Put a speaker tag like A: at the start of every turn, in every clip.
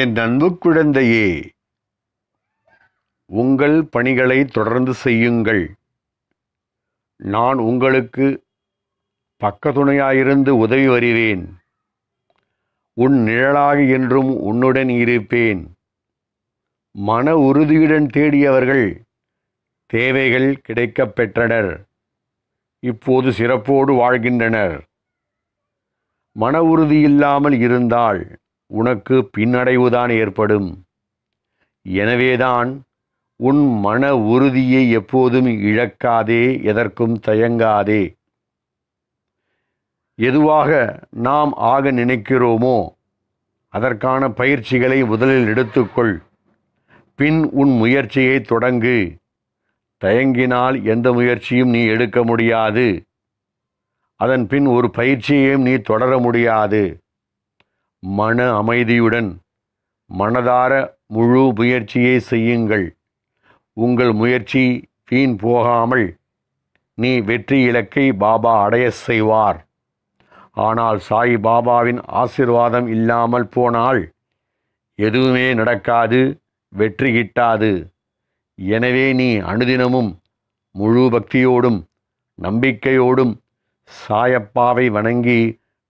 A: என் அன்பு குழந்தையே உங்கள் பணிகளை தொடர்ந்து செய்யுங்கள் நான் உங்களுக்கு பக்கத்துணையாயிருந்து உதவி வருவேன் உன் நிழலாக என்றும் உன்னுடன் இருப்பேன் மன உறுதியுடன் தேடியவர்கள் தேவைகள் கிடைக்கப் பெற்றனர் இப்போது சிறப்போடு வாழ்கின்றனர் மன உறுதி இல்லாமல் இருந்தால் உனக்கு பின்னடைவுதான் ஏற்படும் எனவேதான் உன் மன உறுதியை எப்போதும் இழக்காதே எதற்கும் தயங்காதே எதுவாக நாம் ஆக நினைக்கிறோமோ அதற்கான பயிற்சிகளை முதலில் எடுத்துக்கொள் பின் உன் முயற்சியை தொடங்கு தயங்கினால் எந்த முயற்சியும் நீ எடுக்க முடியாது அதன் பின் ஒரு பயிற்சியையும் நீ தொடர முடியாது மன அமைதியுடன் மனதார முழு முயற்சியை செய்யுங்கள் உங்கள் முயற்சி வீண் போகாமல் நீ வெற்றி இலக்கை பாபா அடைய செய்வார் ஆனால் சாய் பாபாவின் ஆசிர்வாதம் இல்லாமல் போனால் எதுவுமே நடக்காது வெற்றி கிட்டாது எனவே நீ அனுதினமும் முழு பக்தியோடும் நம்பிக்கையோடும் சாயப்பாவை வணங்கி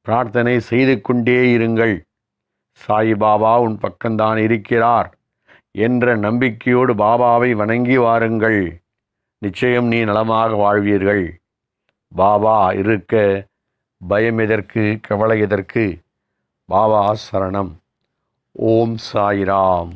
A: பிரார்த்தனை செய்து கொண்டே இருங்கள் சாயிபாபா உன் பக்கம்தான் இருக்கிறார் என்ற நம்பிக்கையோடு பாபாவை வணங்கி வாருங்கள் நிச்சயம் நீ நலமாக வாழ்வீர்கள் பாபா இருக்க பயம் எதற்கு கவலை எதற்கு பாபா சரணம் ஓம் சாய்ராம்